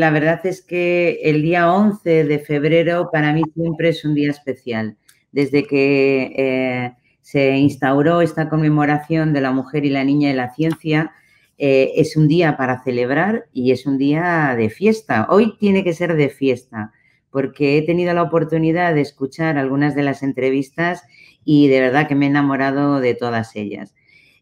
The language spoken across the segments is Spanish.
La verdad es que el día 11 de febrero para mí siempre es un día especial. Desde que eh, se instauró esta conmemoración de la mujer y la niña de la ciencia, eh, es un día para celebrar y es un día de fiesta. Hoy tiene que ser de fiesta porque he tenido la oportunidad de escuchar algunas de las entrevistas y de verdad que me he enamorado de todas ellas.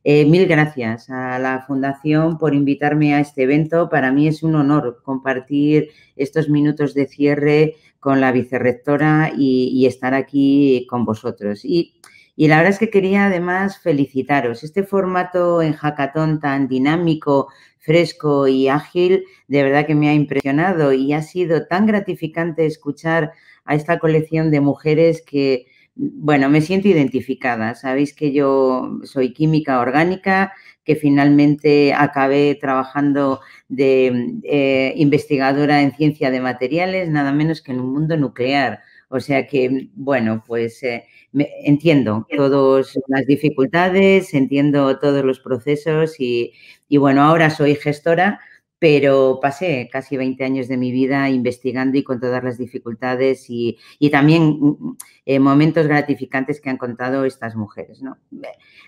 Eh, mil gracias a la Fundación por invitarme a este evento. Para mí es un honor compartir estos minutos de cierre con la vicerrectora y, estar aquí con vosotros. Y, y, la verdad es que quería además felicitaros. Este formato en hackathon tan dinámico, fresco y ágil, de verdad que me ha impresionado y ha sido tan gratificante escuchar a esta colección de mujeres que bueno, me siento identificada. Sabéis que yo soy química orgánica, que finalmente acabé trabajando de eh, investigadora en ciencia de materiales, nada menos que en un mundo nuclear. O sea que, bueno, pues eh, me, entiendo todas las dificultades, entiendo todos los procesos y bueno, ahora soy gestora pero pasé casi 20 años de mi vida investigando y con todas las dificultades y, también mm, mm, eh, momentos gratificantes que han contado estas mujeres.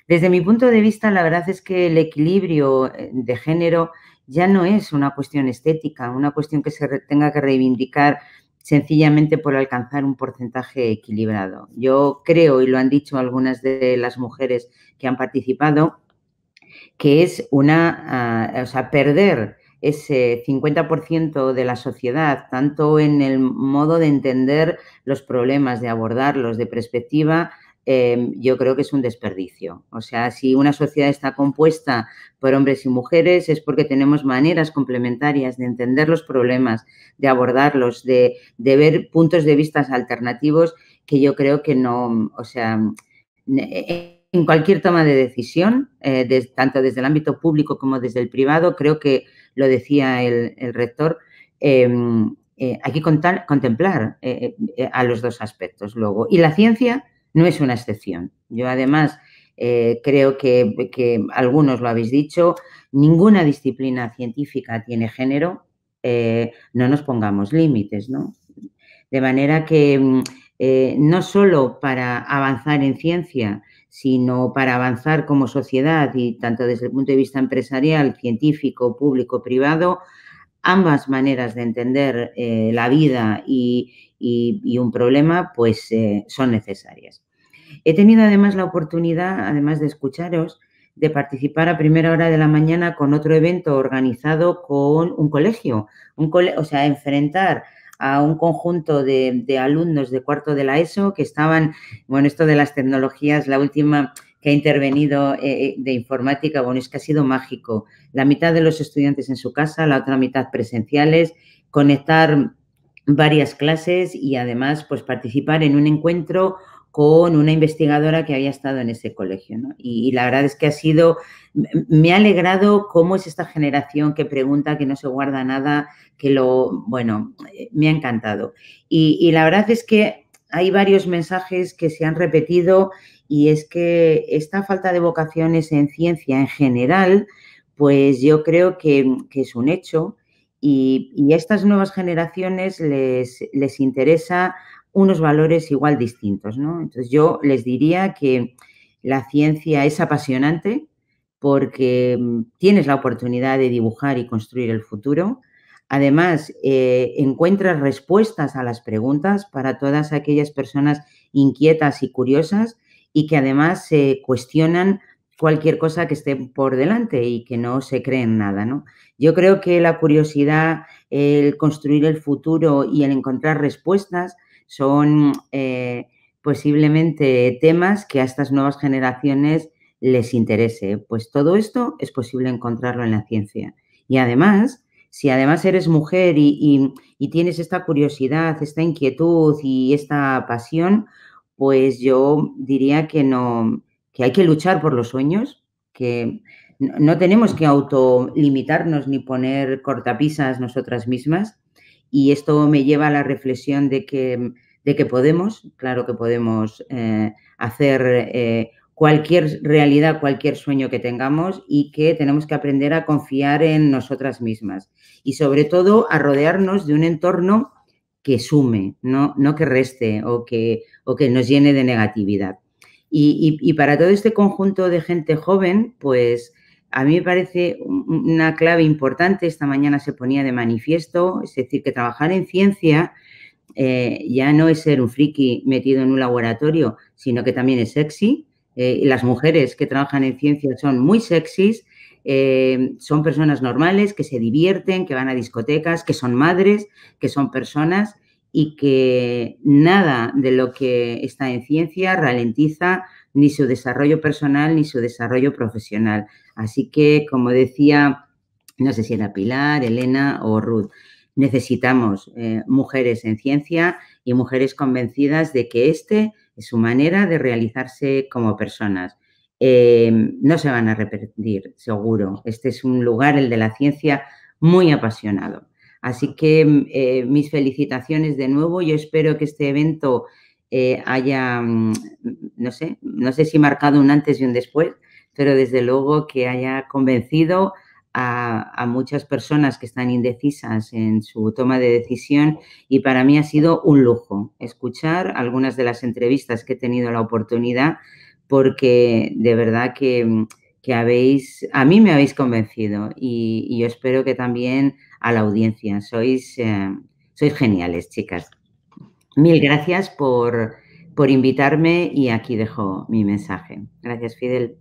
Desde mi punto de vista, la verdad es que el equilibrio eh, de género ya no es una cuestión estética, una cuestión que se tenga que reivindicar sencillamente por alcanzar un porcentaje equilibrado. Yo creo, y lo han dicho algunas de las mujeres que han participado, que es una, ah, o sea, perder ese 50% de la sociedad, tanto en el modo de entender los problemas, de abordarlos, de perspectiva, em, yo creo que es un desperdicio. O sea, si una sociedad está compuesta por hombres y mujeres es porque tenemos maneras complementarias de entender los problemas, de abordarlos, de, ver puntos de vista alternativos que yo creo que no, o sea, en cualquier toma de decisión, eh, tanto desde el ámbito público como desde el privado, creo que lo decía el, rector, em, eh, hay que contar, contemplar eh, eh, a los dos aspectos luego. Y la ciencia no es una excepción. Yo además creo que, que, algunos lo habéis dicho, ninguna disciplina científica tiene género, no nos pongamos límites, ¿no? De manera que eh, no solo para avanzar en ciencia, sino para avanzar como sociedad y tanto desde el punto de vista empresarial, científico, público, privado, ambas maneras de entender eh, la vida y, un problema pues eh, son necesarias. He tenido además la oportunidad, además de escucharos, de participar a primera hora de la mañana con otro evento organizado con un colegio, un o sea, enfrentar a un conjunto de, alumnos de cuarto de la ESO que estaban, bueno, esto de las tecnologías, la última que ha intervenido eh, eh, de informática, bueno, es que ha sido mágico. La mitad de los estudiantes en su casa, la otra mitad presenciales, conectar varias clases y además pues participar en un encuentro con una investigadora que había estado en ese colegio. ¿no? Y, la verdad es que ha sido, me ha alegrado cómo es esta generación que pregunta, que no se guarda nada, que lo, bueno, eh, me ha encantado. Y, la verdad es que hay varios mensajes que se han repetido y es que esta falta de vocaciones en ciencia en general, pues yo creo que, es un hecho. Y, a estas nuevas generaciones les, les interesa unos valores igual distintos, ¿no? Entonces yo les diría que la ciencia es apasionante porque mm, tienes la oportunidad de dibujar y construir el futuro. Además, eh, encuentras respuestas a las preguntas para todas aquellas personas inquietas y curiosas y que además se cuestionan cualquier cosa que esté por delante y que no se creen nada, ¿no? Yo creo que la curiosidad, el construir el futuro y el encontrar respuestas son eh, posiblemente temas que a estas nuevas generaciones les interese. Pues todo esto es posible encontrarlo en la ciencia. Y además, si además eres mujer y, tienes esta curiosidad, esta inquietud y esta pasión, pues yo diría que no, que hay que luchar por los sueños, que no tenemos que autolimitarnos ni poner cortapisas nosotras mismas, y esto me lleva a la reflexión de que, de que podemos, claro que podemos eh, hacer eh, cualquier realidad, cualquier sueño que tengamos y que tenemos que aprender a confiar en nosotras mismas y sobre todo a rodearnos de un entorno que sume, no, no que reste o que, o que nos llene de negatividad. Y, y para todo este conjunto de gente joven, pues a mí me parece una clave importante, esta mañana se ponía de manifiesto, es decir, que trabajar en ciencia eh, ya no es ser un friki metido en un laboratorio, sino que también es sexy. Eh, las mujeres que trabajan en ciencia son muy sexys, eh, son personas normales, que se divierten, que van a discotecas, que son madres, que son personas y que nada de lo que está en ciencia ralentiza ni su desarrollo personal ni su desarrollo profesional. Así que, como decía, no sé si era Pilar, Elena o Ruth, necesitamos eh, mujeres en ciencia y mujeres convencidas de que este es su manera de realizarse como personas. Em, no se van a repetir, seguro. Este es un lugar, el de la ciencia, muy apasionado. Así que em, eh, mis felicitaciones de nuevo. Yo espero que este evento eh, haya, mm, no sé, no sé si marcado un antes y un después, pero desde luego que haya convencido a, muchas personas que están indecisas en su toma de decisión y para mí ha sido un lujo escuchar algunas de las entrevistas que he tenido la oportunidad porque de verdad que, habéis, a mí me habéis convencido y, yo espero que también a la audiencia. Sois, eh, sois geniales, chicas. Mil gracias por, por invitarme y aquí dejo mi mensaje. Gracias, Fidel.